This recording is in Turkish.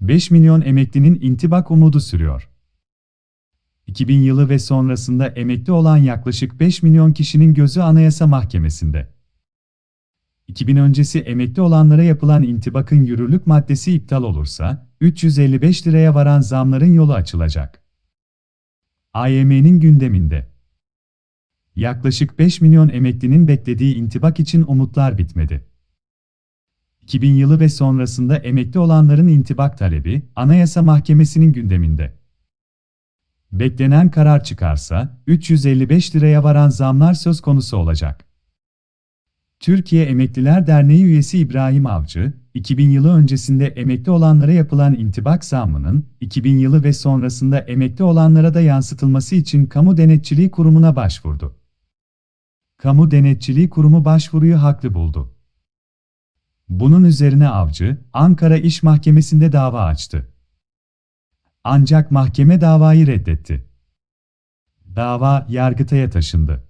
5 milyon emeklinin intibak umudu sürüyor. 2000 yılı ve sonrasında emekli olan yaklaşık 5 milyon kişinin gözü Anayasa Mahkemesi'nde. 2000 öncesi emekli olanlara yapılan intibakın yürürlük maddesi iptal olursa, 355 liraya varan zamların yolu açılacak. AYM'nin gündeminde. Yaklaşık 5 milyon emeklinin beklediği intibak için umutlar bitmedi. 2000 yılı ve sonrasında emekli olanların intibak talebi, Anayasa Mahkemesi'nin gündeminde. Beklenen karar çıkarsa, 355 liraya varan zamlar söz konusu olacak. Türkiye Emekliler Derneği üyesi İbrahim Avcı, 2000 yılı öncesinde emekli olanlara yapılan intibak zammının, 2000 yılı ve sonrasında emekli olanlara da yansıtılması için Kamu Denetçiliği Kurumu'na başvurdu. Kamu Denetçiliği Kurumu başvuruyu haklı buldu. Bunun üzerine avcı, Ankara İş Mahkemesi'nde dava açtı. Ancak mahkeme davayı reddetti. Dava, Yargıtay'a taşındı.